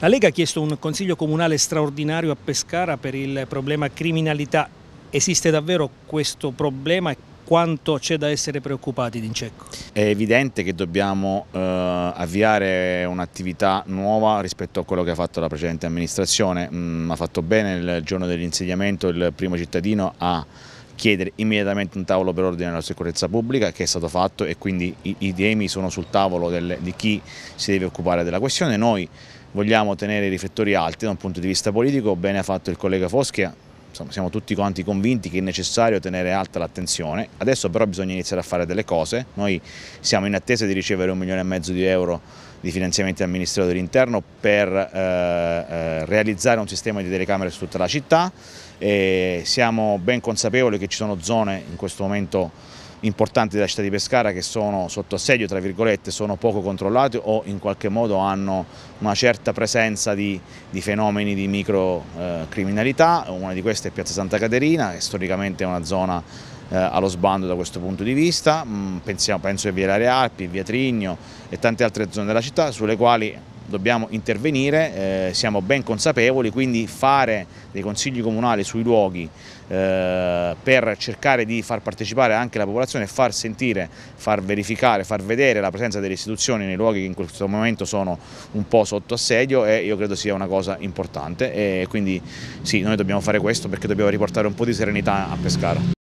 La Lega ha chiesto un consiglio comunale straordinario a Pescara per il problema criminalità. Esiste davvero questo problema? e Quanto c'è da essere preoccupati di È evidente che dobbiamo eh, avviare un'attività nuova rispetto a quello che ha fatto la precedente amministrazione. Mm, ha fatto bene il giorno dell'insediamento il primo cittadino a chiedere immediatamente un tavolo per ordine alla sicurezza pubblica che è stato fatto e quindi i, i temi sono sul tavolo del, di chi si deve occupare della questione. Noi vogliamo tenere i riflettori alti da un punto di vista politico, bene ha fatto il collega Foschia, Insomma, siamo tutti quanti convinti che è necessario tenere alta l'attenzione, adesso però bisogna iniziare a fare delle cose, noi siamo in attesa di ricevere un milione e mezzo di euro di finanziamenti dal Ministero dell'Interno per eh, eh, realizzare un sistema di telecamere su tutta la città, e siamo ben consapevoli che ci sono zone in questo momento importanti della città di Pescara che sono sotto assedio, tra virgolette, sono poco controllati o in qualche modo hanno una certa presenza di, di fenomeni di microcriminalità. Eh, una di queste è Piazza Santa Caterina, che storicamente è una zona eh, allo sbando da questo punto di via mm, Pensiamo, penso a Via Lare Alpi, Via Trigno e tante altre zone della città sulle quali dobbiamo intervenire, eh, siamo ben consapevoli, quindi fare dei consigli comunali sui luoghi eh, per cercare di far partecipare anche la popolazione e far sentire, far verificare, far vedere la presenza delle istituzioni nei luoghi che in questo momento sono un po' sotto assedio e io credo sia una cosa importante e quindi sì, noi dobbiamo fare questo perché dobbiamo riportare un po' di serenità a Pescara.